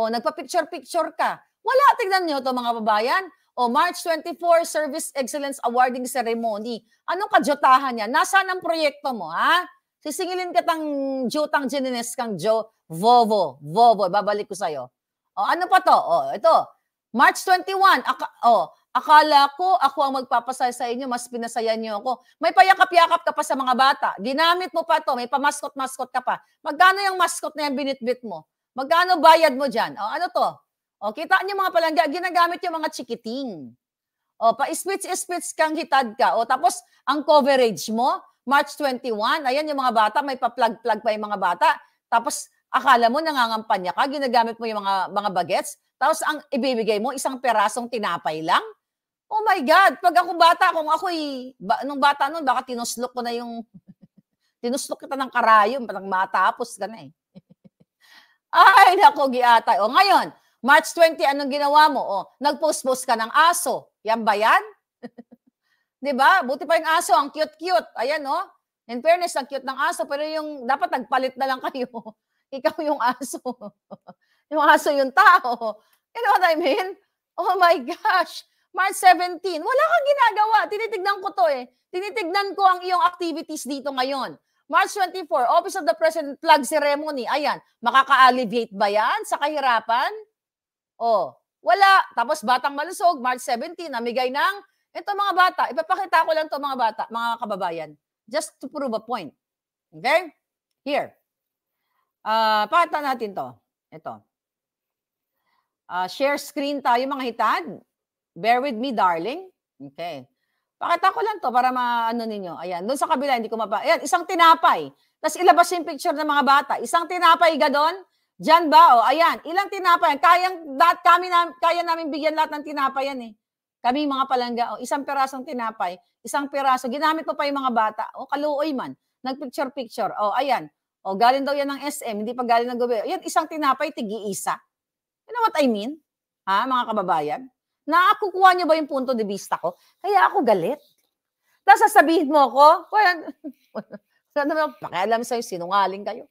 oh, nagpa-picture-picture ka. Wala, tignan niyo to mga babayan. Oh, March 24, Service Excellence Awarding Ceremony. Anong kajotahan niya? Nasaan ang proyekto mo, ha? Sisingilin ka tang Jotang Genines kang Jo Vovo. Vovo, babalik ko sa'yo. O, oh, ano pa to? O, oh, ito. March 21, aka, o, oh, akala ko ako ang magpapasaya sa inyo, mas pinasaya niyo ako. May payakap-yakap ka pa sa mga bata. Ginamit mo pa to, may pamaskot-maskot ka pa. Magkano yung maskot na yung binitbit mo? Magkano bayad mo dyan? O, ano to? O, kita niyo mga palangga, ginagamit yung mga chikiting. O, pa-spits-spits kang hitad ka. O, tapos, ang coverage mo, March 21, ayan yung mga bata, may pa-plug-plug pa yung mga bata. Tapos, akala mo nangangampanya ka, ginagamit mo yung mga, mga bagets. Tapos, ang ibibigay mo, isang perasong tinapay lang. Oh my God, pag ako bata, kung ako'y, ba, nung bata noon, baka tinuslok ko na yung, tinuslok kita ng karayom, parang matapos ka na eh. Ay, naku, giatay. O, ngayon, March 20, anong ginawa mo? Oh, nag-post-post ka ng aso. Yan ba yan? Di ba? Buti pa yung aso, ang cute-cute. Ayan, oh. In fairness, ang cute ng aso, pero yung dapat nagpalit na lang kayo. Ikaw yung aso. yung aso yung tao. You know what I mean? Oh my gosh. March 17, wala kang ginagawa. Tinitignan ko to eh. Tinitignan ko ang iyong activities dito ngayon. March 24, Office of the President Flag Ceremony. Ayan, makaka-alleviate ba yan sa kahirapan? Oh, wala. Tapos batang malusog, March 17, namigay ng, ito mga bata, ipapakita ko lang to mga bata, mga kababayan, just to prove a point. Okay? Here. Uh, pakita natin to. Ito. Uh, share screen tayo mga hitad. Bear with me, darling. Okay. Pakita ko lang to para maano ninyo. Ayan, doon sa kabila, hindi ko mapa... Ayan, isang tinapay. Tapos ilabas yung picture ng mga bata. Isang tinapay ga doon. Diyan ba? O, ayan. Ilang tinapay? Kayang, lahat, kami na, kaya namin bigyan lahat ng tinapay yan eh. Kami mga palangga, o, isang pirasong tinapay, isang piraso. Ginamit pa pa yung mga bata. O, kaluoy man. Nagpicture-picture. O, ayan. O, galing daw yan ng SM, hindi pa galing ng gobyerno. Yan, isang tinapay, tigi-isa. You know what I mean? Ha, mga kababayan? Nakakukuha niyo ba yung punto de vista ko? Kaya ako galit. Tapos sasabihin mo ko, well, Wala naman, pakialam sa'yo, sinungaling kayo.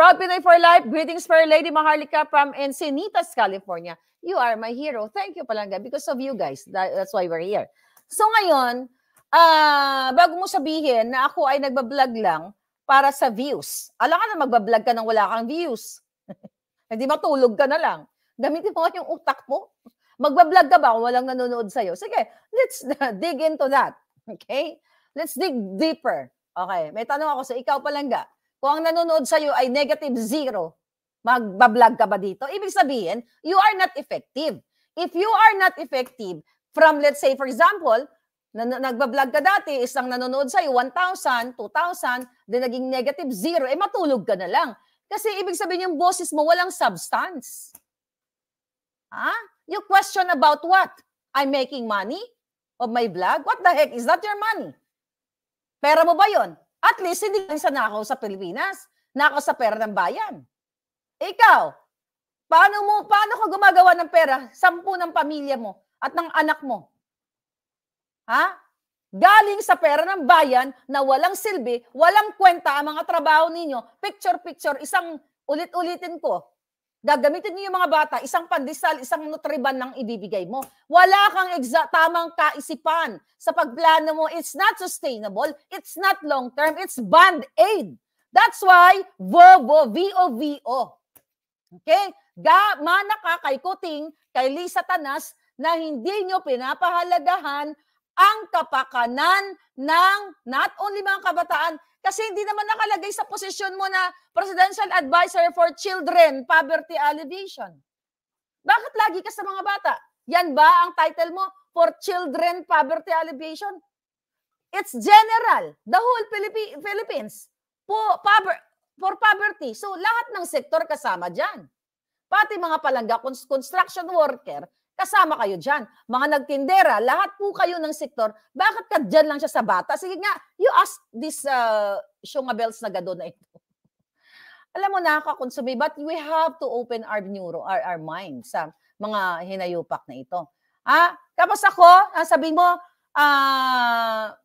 Proud Pinoy for Life. Greetings, Fair Lady Maharlika from Encinitas, California. You are my hero. Thank you, palangga Because of you guys. That's why we're here. So ngayon, uh, bago mo sabihin na ako ay nagbablog lang para sa views. Alam ka na magbablog ka nang wala kang views. Hindi matulog ka na lang. Gamitin mo yung utak mo. Magbablog ka ba kung walang nanonood sa'yo? Sige, let's dig into that. Okay? Let's dig deeper. Okay, may tanong ako sa ikaw, palangga. Kung ang nanonood sa iyo ay negative zero, magbablog ka ba dito? Ibig sabihin, you are not effective. If you are not effective from, let's say, for example, na, nagbablog ka dati, isang nanonood sa'yo, 1,000, 2,000, then naging negative zero, eh matulog ka na lang. Kasi ibig sabihin yung boses mo walang substance. Ha? Ah, you question about what? I'm making money? Of my vlog? What the heck? Is that your money? Pera mo ba yon? At least hindi ka sa nakaw sa Pilipinas, nakaw sa pera ng bayan. Ikaw, paano mo paano ka gumagawa ng pera sampu ng pamilya mo at ng anak mo? Ha? Galing sa pera ng bayan na walang silbi, walang kwenta ang mga trabaho ninyo. Picture-picture, isang ulit-ulitin ko, Gagamitin niyo yung mga bata, isang pandesal, isang nutriban ng ibibigay mo. Wala kang exact tamang kaisipan sa pagplano mo. It's not sustainable, it's not long term, it's band-aid. That's why VOVO, V-O-V-O. Okay? Ga ka kay Kuting, kay Lisa Tanas, na hindi nyo pinapahalagahan ang kapakanan ng not only mga kabataan, kasi hindi naman nakalagay sa posisyon mo na Presidential Advisor for Children, Poverty Alleviation. Bakit lagi ka sa mga bata? Yan ba ang title mo? For Children Poverty Alleviation? It's general. The whole Philippi- Philippines. Po, pover- for poverty. So lahat ng sektor kasama dyan. Pati mga palangga construction worker, Kasama kayo dyan. Mga nagtindera, lahat po kayo ng sektor, bakit ka dyan lang siya sa bata? Sige nga, you ask this uh, Shongabels na gado na ito. Alam mo, nakaka But we have to open our neuro, our, our mind sa mga hinayupak na ito. Ah, tapos ako, ah, sabi mo, ah,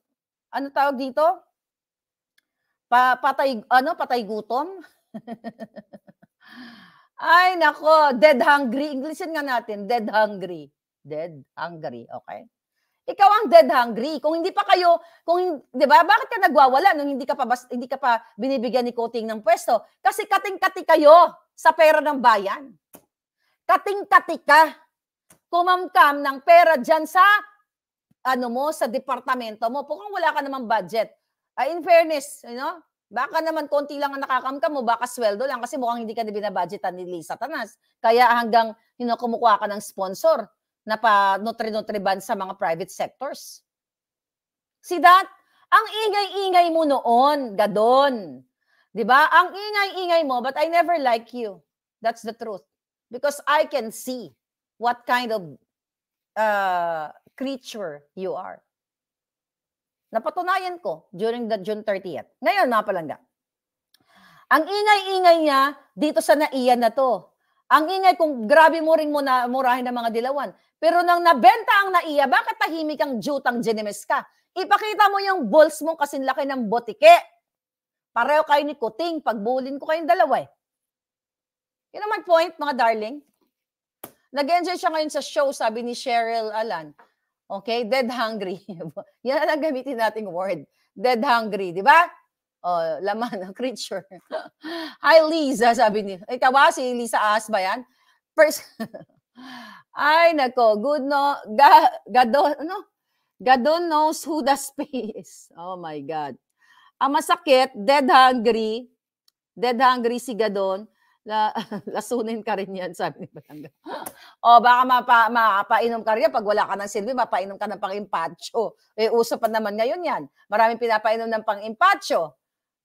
ano tawag dito? Pa, patay, ano, patay gutom? Ay, nako, dead hungry. Inglesin nga natin, dead hungry. Dead hungry, okay? Ikaw ang dead hungry. Kung hindi pa kayo, kung 'di ba, bakit ka nagwawala nung hindi ka pa bas, hindi ka pa binibigyan ni coating ng pwesto? Kasi kating-kati kayo sa pera ng bayan. Kating-kati ka. Kumamkam ng pera diyan sa ano mo sa departamento mo. Kung wala ka namang budget. Uh, in fairness, you know, Baka naman konti lang ang nakakamkam mo, baka sweldo lang kasi mukhang hindi ka binabudgetan ni Lisa Tanas. Kaya hanggang you know, kumukuha ka ng sponsor na pa nutri-nutri sa mga private sectors. See that? Ang ingay-ingay mo noon, gadon. 'Di ba? Ang ingay-ingay mo, but I never like you. That's the truth. Because I can see what kind of uh, creature you are. Napatunayan ko during the June 30th. Ngayon, mga palangga, ang ingay-ingay niya dito sa naiya na to. Ang ingay kung grabe mo rin muna, murahin ng mga dilawan. Pero nang nabenta ang naiya, bakit tahimik ang jutang Genemes ka? Ipakita mo yung balls mo kasi laki ng botike. Pareho kayo ni Kuting, pagbulin ko kayong dalawa eh. Yun ang my point, mga darling. Nag-enjoy siya ngayon sa show, sabi ni Cheryl Alan. Okay? Dead hungry. Yan ang gamitin nating word. Dead hungry, di ba? Oh, laman, creature. Hi, Lisa, sabi ni. Ikaw ba? Si Lisa As ba yan? First, ay, nako, good no, ga, gado, ano? Gadon knows who the space. Oh my God. Ang masakit, dead hungry, dead hungry si Gadon, la, lasunin ka rin yan, sabi ni Balanga. o oh, baka mapa, mapainom ka rin pag wala ka ng silbi, mapainom ka ng pang-impacho. Eh, uso pa naman ngayon yan. Maraming pinapainom ng pang-impacho.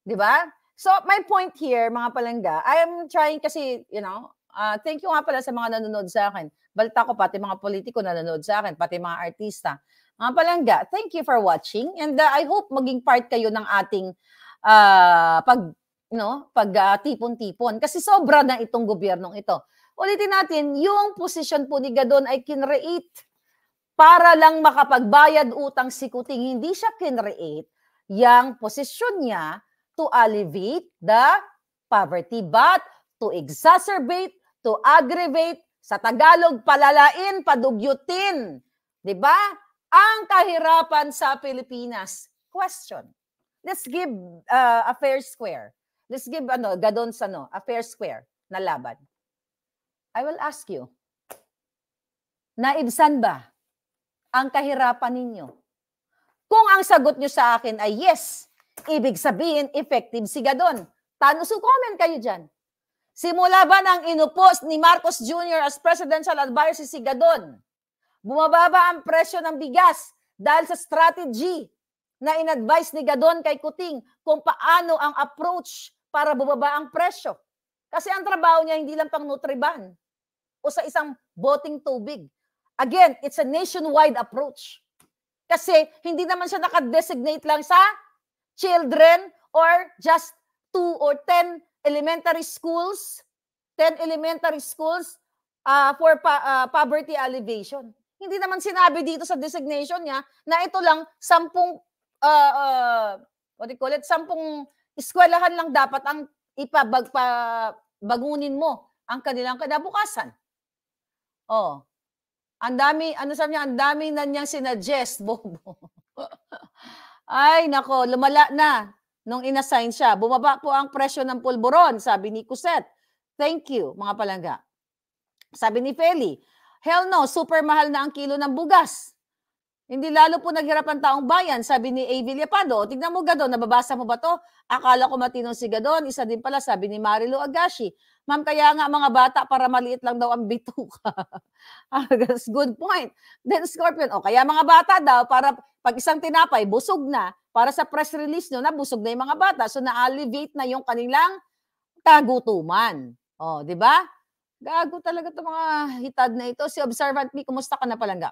Di ba? So, my point here, mga palangga, I'm trying kasi, you know, uh, thank you nga pala sa mga nanonood sa akin. Balta ko pati mga politiko nanonood sa akin, pati mga artista. Mga palangga, thank you for watching and uh, I hope maging part kayo ng ating uh, pag no? Pag uh, tipon-tipon kasi sobra na itong gobyernong ito. Ulitin natin, yung position po ni Gadon ay kinreate para lang makapagbayad utang si Kuting. Hindi siya kinreate yung position niya to alleviate the poverty but to exacerbate, to aggravate, sa Tagalog palalain, padugyutin, 'di ba? Ang kahirapan sa Pilipinas. Question. Let's give uh, a fair square. Let's give ano, Gadon's ano, a fair square na laban. I will ask you, naibsan ba ang kahirapan ninyo? Kung ang sagot nyo sa akin ay yes, ibig sabihin effective si Gadon. Tanong so comment kayo dyan. Simula ba nang inupos ni Marcos Jr. as presidential adviser si Gadon? Bumababa ang presyo ng bigas dahil sa strategy na inadvise ni Gadon kay Kuting kung paano ang approach para bubaba ang presyo. Kasi ang trabaho niya hindi lang pang Nutriban o sa isang boting tubig. Again, it's a nationwide approach. Kasi hindi naman siya nakadesignate lang sa children or just two or ten elementary schools, ten elementary schools uh, for pa, uh, poverty alleviation. Hindi naman sinabi dito sa designation niya na ito lang sampung, uh, uh, what do you call it, sampung eskwelahan lang dapat ang ipabagpabagunin mo ang kanilang kinabukasan. Oh. Ang dami, ano sabi niya, ang dami na niyang sinuggest, Bobo. Ay, nako, lumala na nung inassign siya. Bumaba po ang presyo ng pulburon, sabi ni Cosette. Thank you, mga palangga. Sabi ni Feli, hell no, super mahal na ang kilo ng bugas. Hindi lalo po naghirap ang taong bayan, sabi ni A.V. Liapado. Tignan mo Gadon, nababasa mo ba to? Akala ko matinong si Gadon, isa din pala sabi ni Marilo Agashi. Ma'am, kaya nga mga bata para maliit lang daw ang bituka. Ah, that's good point. Then Scorpion, o oh, kaya mga bata daw para pag isang tinapay, busog na. Para sa press release nyo, nabusog na yung mga bata. So na-alleviate na yung kanilang tagutuman. O, oh, di ba? Gago talaga itong mga hitad na ito. Si Observant Me, kumusta ka na palangga?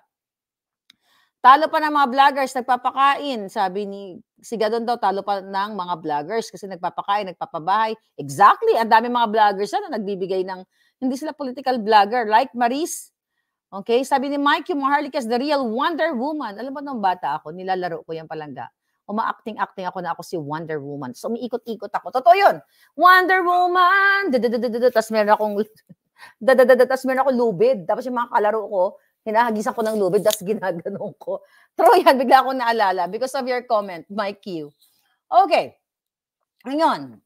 Talo pa ng mga vloggers, nagpapakain. Sabi ni Sigadon daw, talo pa ng mga vloggers kasi nagpapakain, nagpapabahay. Exactly. Ang dami mga vloggers na nagbibigay ng, hindi sila political vlogger. Like Maris. Okay? Sabi ni Mike, yung Maharlikas, the real Wonder Woman. Alam mo nung bata ako, nilalaro ko yung palangga. umaacting acting acting ako na ako si Wonder Woman. So, umiikot-ikot ako. Totoo yun. Wonder Woman! Tapos meron akong... Tapos meron akong lubid. Tapos yung mga kalaro ko, hinahagisan ko ng lubid, tapos ginaganong ko. True yan, bigla akong naalala because of your comment, my cue. Okay. Ngayon.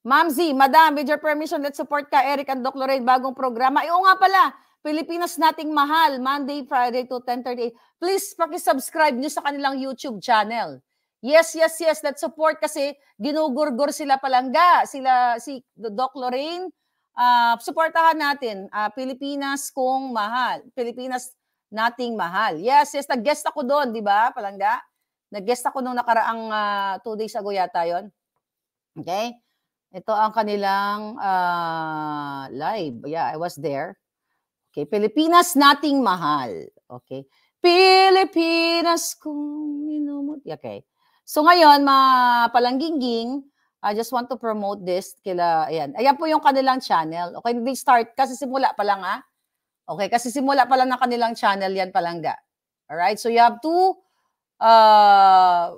Ma'am Z, Madam, with your permission, let's support ka Eric and Dr. Lorraine, bagong programa. Iyo nga pala, Pilipinas nating mahal, Monday, Friday to 10.30. Please, pakisubscribe nyo sa kanilang YouTube channel. Yes, yes, yes, let's support kasi ginugurgur sila palangga. Sila, si Doc Lorraine, uh, suportahan natin uh, Pilipinas kung mahal. Pilipinas nating mahal. Yes, yes, nag-guest ako doon, di ba, Palangga? Nag-guest ako nung nakaraang uh, two days ago yata yon. Okay? Ito ang kanilang uh, live. Yeah, I was there. Okay, Pilipinas nating mahal. Okay. Pilipinas kung minumot. Okay. So ngayon, mga palangginging, I just want to promote this kila, ayan. Ayan po yung kanilang channel. Okay, they start, kasi simula pa lang ha. Okay, kasi simula pa lang ng kanilang channel yan All right? so you have to uh,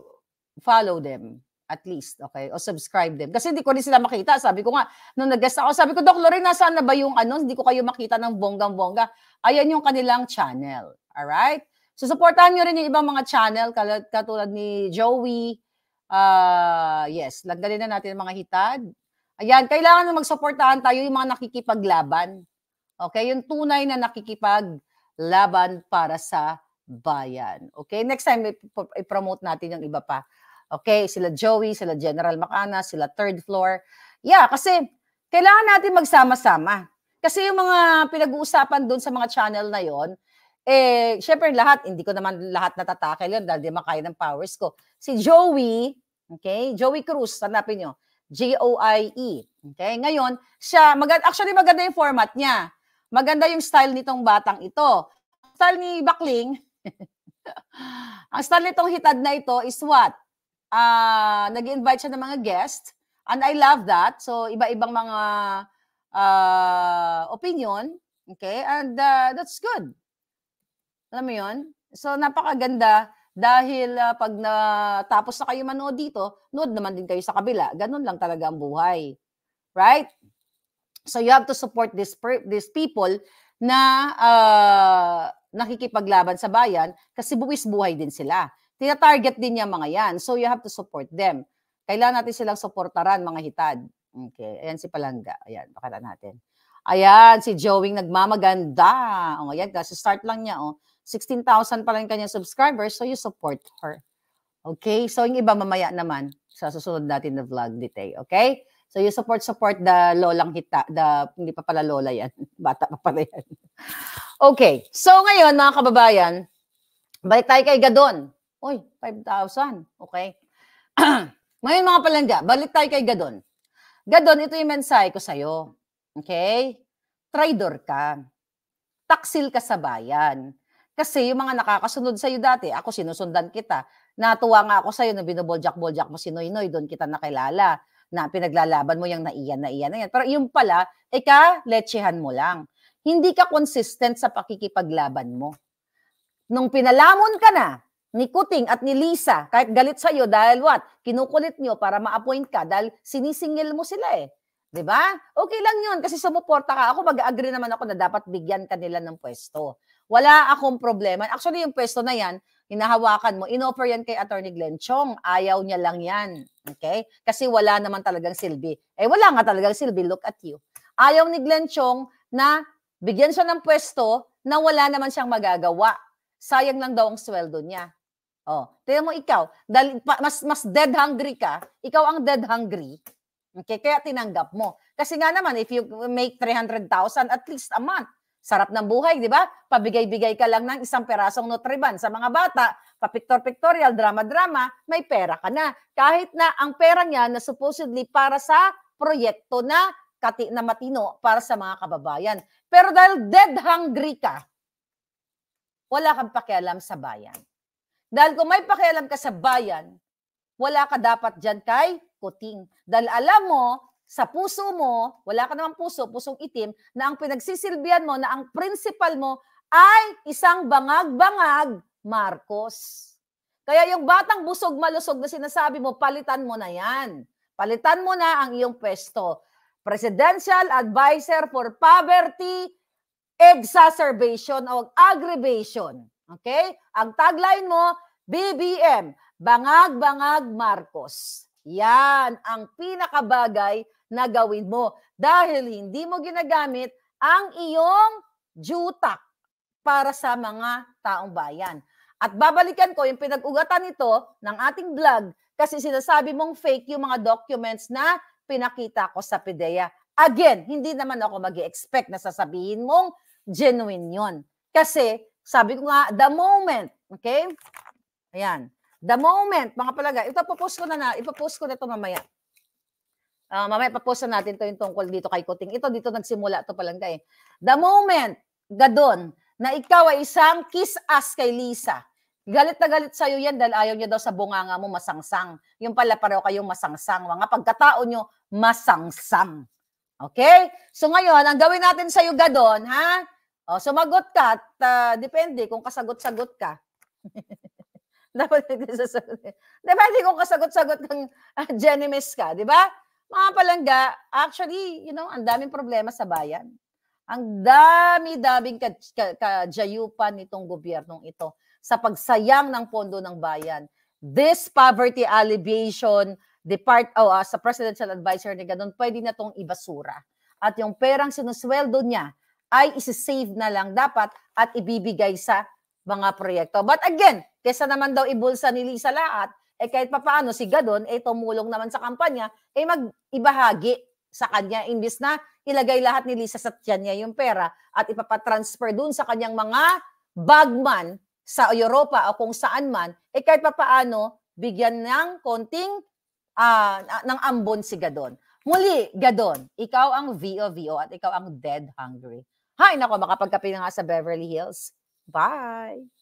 follow them at least, okay? O subscribe them. Kasi hindi ko rin sila makita. Sabi ko nga, nung nag-guest ako, sabi ko, Dok Lorraine, nasaan na ba yung ano? Hindi ko kayo makita ng bonggang-bongga. Ayan yung kanilang channel. Alright? So, supportahan nyo rin yung ibang mga channel, katulad ni Joey, Uh, yes, lagdanin na natin ang mga hitad. Ayan, kailangan magsuportahan tayo yung mga nakikipaglaban. Okay, yung tunay na nakikipaglaban para sa bayan. Okay, next time i-promote natin yung iba pa. Okay, sila Joey, sila General Macana, sila third floor. Yeah, kasi kailangan natin magsama-sama. Kasi yung mga pinag-uusapan doon sa mga channel na yon, eh, syempre lahat, hindi ko naman lahat natatakil yun dahil di makaya ng powers ko. Si Joey, Okay? Joey Cruz, hanapin nyo. G-O-I-E. Okay? Ngayon, siya, maganda, actually maganda yung format niya. Maganda yung style nitong batang ito. Style ni Bakling, ang style nitong hitad na ito is what? Uh, Nag-invite siya ng mga guest. And I love that. So, iba-ibang mga uh, opinion. Okay? And uh, that's good. Alam mo yun? So, napakaganda dahil uh, pag natapos na kayo manood dito, nood naman din kayo sa kabila. Ganun lang talaga ang buhay. Right? So you have to support this per- these people na uh, nakikipaglaban sa bayan kasi buwis buhay din sila. Tina-target din niya mga yan. So you have to support them. Kailangan natin silang suportaran mga hitad. Okay. Ayan si Palanga. Ayan, pakita natin. Ayan, si Joey nagmamaganda. O, oh, ayan, kasi start lang niya. O. Oh. 16,000 pa lang kanya subscribers, so you support her. Okay? So, yung iba mamaya naman sa susunod natin na vlog detail. Okay? So, you support, support the lolang hita, the, hindi pa pala lola yan. Bata pa pala yan. okay. So, ngayon, mga kababayan, balik tayo kay Gadon. Oy, 5,000. Okay. ngayon, mga palangga, balik tayo kay Gadon. Gadon, ito yung mensahe ko sa'yo. Okay? Traidor ka. Taksil ka sa bayan. Kasi yung mga nakakasunod sa'yo dati, ako sinusundan kita. Natuwa nga ako sa'yo na binoboljak-boljak mo si Noynoy, doon kita nakilala na pinaglalaban mo yung naiyan, naiyan, naiyan. Pero yung pala, ika, lechehan mo lang. Hindi ka consistent sa pakikipaglaban mo. Nung pinalamon ka na, ni Kuting at ni Lisa, kahit galit sa'yo dahil what? Kinukulit niyo para ma-appoint ka dahil sinisingil mo sila eh. 'di ba? Okay lang 'yun kasi sumuporta ka. Ako mag-agree naman ako na dapat bigyan kanila ng pwesto. Wala akong problema. Actually, yung pwesto na yan, hinahawakan mo, inoffer yan kay Attorney Glenn Chong. Ayaw niya lang yan. Okay? Kasi wala naman talagang silbi. Eh, wala nga talagang silbi. Look at you. Ayaw ni Glenn Chong na bigyan siya ng pwesto na wala naman siyang magagawa. Sayang lang daw ang sweldo niya. Oh, tingnan mo ikaw, dahil mas mas dead hungry ka, ikaw ang dead hungry. Okay, kaya tinanggap mo. Kasi nga naman if you make 300,000 at least a month, Sarap ng buhay, di ba? Pabigay-bigay ka lang ng isang perasong nutriban sa mga bata, papiktor-pictorial, drama-drama, may pera ka na. Kahit na ang pera niya na supposedly para sa proyekto na kati na matino para sa mga kababayan. Pero dahil dead hungry ka, wala kang pakialam sa bayan. Dahil kung may pakialam ka sa bayan, wala ka dapat dyan kay Kuting. Dahil alam mo sa puso mo, wala ka namang puso, pusong itim, na ang pinagsisilbihan mo, na ang principal mo ay isang bangag-bangag Marcos. Kaya yung batang busog malusog na sinasabi mo, palitan mo na yan. Palitan mo na ang iyong pwesto. Presidential Advisor for Poverty Exacerbation o Aggravation. Okay? Ang tagline mo, BBM, Bangag Bangag Marcos. Yan ang pinakabagay na gawin mo dahil hindi mo ginagamit ang iyong jutak para sa mga taong bayan. At babalikan ko yung pinag-ugatan nito ng ating vlog kasi sinasabi mong fake yung mga documents na pinakita ko sa PIDEA. Again, hindi naman ako mag expect na sasabihin mong genuine yon. Kasi sabi ko nga, the moment, okay? Ayan. The moment, mga palagay. palaga, ipapopost ko na na, ipapost ko na ito mamaya. Uh, mamaya papost natin to yung tungkol dito kay Kuting. Ito dito nagsimula to palang kay. Eh. The moment gadon na ikaw ay isang kiss ass kay Lisa. Galit na galit sa'yo yan dahil ayaw niya daw sa bunganga mo masangsang. Yung pala pareho kayong masangsang. Mga pagkatao nyo, masangsang. Okay? So ngayon, ang gawin natin sa'yo, Gadon, ha? O, sumagot ka at uh, depende kung kasagot-sagot ka. Dapat nagsasagot. Depende kung kasagot-sagot kang uh, Jenny ka, di ba? Mga palangga, actually, you know, ang daming problema sa bayan. Ang dami-daming kajayupan nitong gobyernong ito sa pagsayang ng pondo ng bayan. This poverty alleviation depart oh, uh, sa presidential advisor ni ganun, pwede na tong ibasura. At yung perang sinusweldo niya ay isi-save na lang dapat at ibibigay sa mga proyekto. But again, kesa naman daw ibulsa ni Lisa Laat, eh kahit papaano si Gadon, eh tumulong naman sa kampanya, eh mag-ibahagi sa kanya imbis na ilagay lahat ni Lisa sa tiyan niya yung pera at ipapatransfer dun sa kanyang mga bagman sa Europa o kung saan man, eh kahit papaano, bigyan ng konting uh, ng ambon si Gadon. Muli, Gadon, ikaw ang VOVO at ikaw ang dead hungry. Hay, nako, makapagkape na nga sa Beverly Hills. Bye!